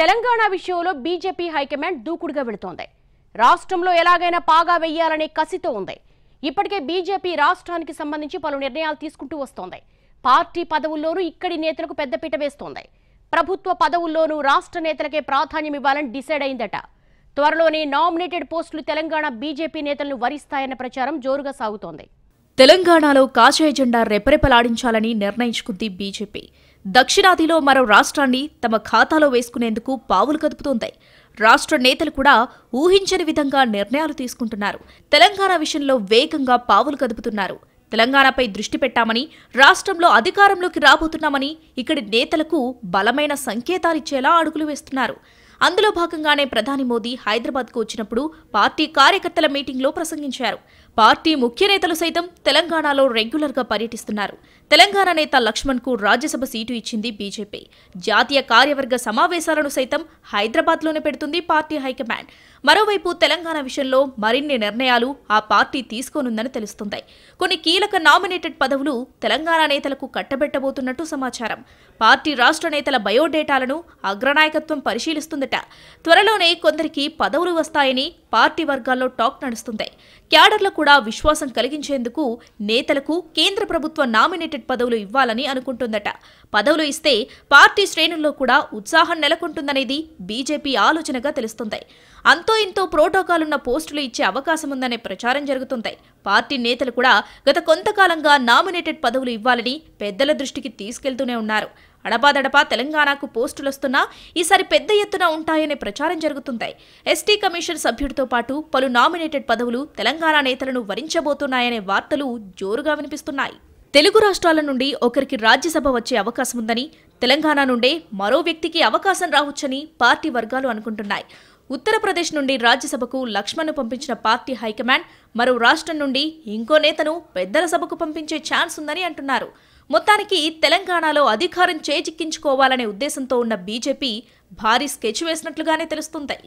తెలంగాణ విషయంలో BJP high command దూకుడుగా వెళుతోంది రాష్ట్రంలో ఎలాగైనా పాగా వెయ్యాలనే కసితో ఉంది ఇప్పటికే బీజేపీ రాష్ట్రానికి సంబంధించి పలు నిర్ణయాలు తీసుకుంటూ వస్తోంది పార్టీ పదవుల్లోనూ ఇక్కడి నేతలకు పెద్దపీట వేస్తోంది ప్రభుత్వ పదవుల్లోనూ రాష్ట్ర నేతలకే ప్రాధాన్యం ఇవ్వాలని డిసైడ్ అయిందట త్వరలోనే నామినేటెడ్ పోస్టులు తెలంగాణ బీజేపీ నేతలను వరిస్తాయన్న ప్రచారం జోరుగా సాగుతోంది తెలంగాణలో కాషాయ జెండా రెపరెపలాడించాలని నిర్ణయించుకుంది బీజేపీ దక్షిణాదిలో మరో రాష్ట్రాన్ని తమ ఖాతాలో వేసుకునేందుకు పావులు కదుపుతోంది రాష్ట్ర నేతలు కూడా ఊహించని విధంగా నిర్ణయాలు తీసుకుంటున్నారు తెలంగాణ విషయంలో వేగంగా పావులు కదుపుతున్నారు తెలంగాణపై దృష్టి పెట్టామని రాష్ట్రంలో అధికారంలోకి రాబోతున్నామని ఇక్కడి నేతలకు బలమైన సంకేతాలిచ్చేలా అడుగులు వేస్తున్నారు అందులో భాగంగానే ప్రధాని మోదీ హైదరాబాద్కు వచ్చినప్పుడు పార్టీ కార్యకర్తల మీటింగ్లో ప్రసంగించారు పార్టీ ముఖ్య నేతలు సైతం తెలంగాణలో రెగ్యులర్గా పర్యటిస్తున్నారు తెలంగాణ నేత లక్ష్మణ్కు రాజ్యసభ సీటు ఇచ్చింది బీజేపీ జాతీయ కార్యవర్గ సమావేశాలను సైతం హైదరాబాద్లోనే పెడుతుంది పార్టీ హైకమాండ్ మరోవైపు తెలంగాణ విషయంలో మరిన్ని నిర్ణయాలు ఆ పార్టీ తీసుకోనుందని తెలుస్తుంది కొన్ని కీలక నామినేటెడ్ పదవులు తెలంగాణ నేతలకు కట్టబెట్టబోతున్నట్టు సమాచారం పార్టీ రాష్ట్ర నేతల బయోడేటాలను అగ్రనాయకత్వం పరిశీలిస్తుందట త్వరలోనే కొందరికి పదవులు వస్తాయని పార్టీ వర్గాల్లో టాక్ నడుస్తుంది క్యాడర్లు కూడా విశ్వాసం కలిగించేందుకు నేతలకు కేంద్ర ప్రభుత్వ నామినేటెడ్ పదవులు ఇవ్వాలని అనుకుంటుందట పదవులు ఇస్తే పార్టీ శ్రేణుల్లో కూడా ఉత్సాహం నెలకొంటుందనేది బీజేపీ ఆలోచనగా తెలుస్తుంది అంతో ఇంతో ప్రోటోకాల్ ఉన్న పోస్టులు ఇచ్చే అవకాశం ఉందనే ప్రచారం జరుగుతుంది పార్టీ నేతలు కూడా గత కొంతకాలంగా నామినేటెడ్ పదవులు ఇవ్వాలని పెద్దల దృష్టికి తీసుకెళ్తూనే ఉన్నారు అడపాదడపా తెలంగాణకు పోస్టులు వస్తున్నా ఈసారి పెద్ద ఎత్తున ఉంటాయనే ప్రచారం జరుగుతుంది ఎస్టీ కమిషన్ సభ్యుడితో పాటు పలు నామినేటెడ్ పదవులు తెలంగాణ నేతలను వరించబోతున్నాయనే వార్తలు జోరుగా వినిపిస్తున్నాయి తెలుగు రాష్ట్రాల నుండి ఒకరికి రాజ్యసభ వచ్చే అవకాశం ఉందని తెలంగాణ నుండే మరో వ్యక్తికి అవకాశం రావచ్చని పార్టీ వర్గాలు అనుకుంటున్నాయి ఉత్తరప్రదేశ్ నుండి రాజ్యసభకు లక్ష్మణ్ను పంపించిన పార్టీ హైకమాండ్ మరో రాష్ట్రం నుండి ఇంకో నేతను పెద్దల సభకు పంపించే ఛాన్స్ ఉందని అంటున్నారు మొత్తానికి తెలంగాణలో అధికారం చేజిక్కించుకోవాలనే ఉద్దేశంతో ఉన్న బీజేపీ భారీ స్కెచ్ వేసినట్లుగానే తెలుస్తుంది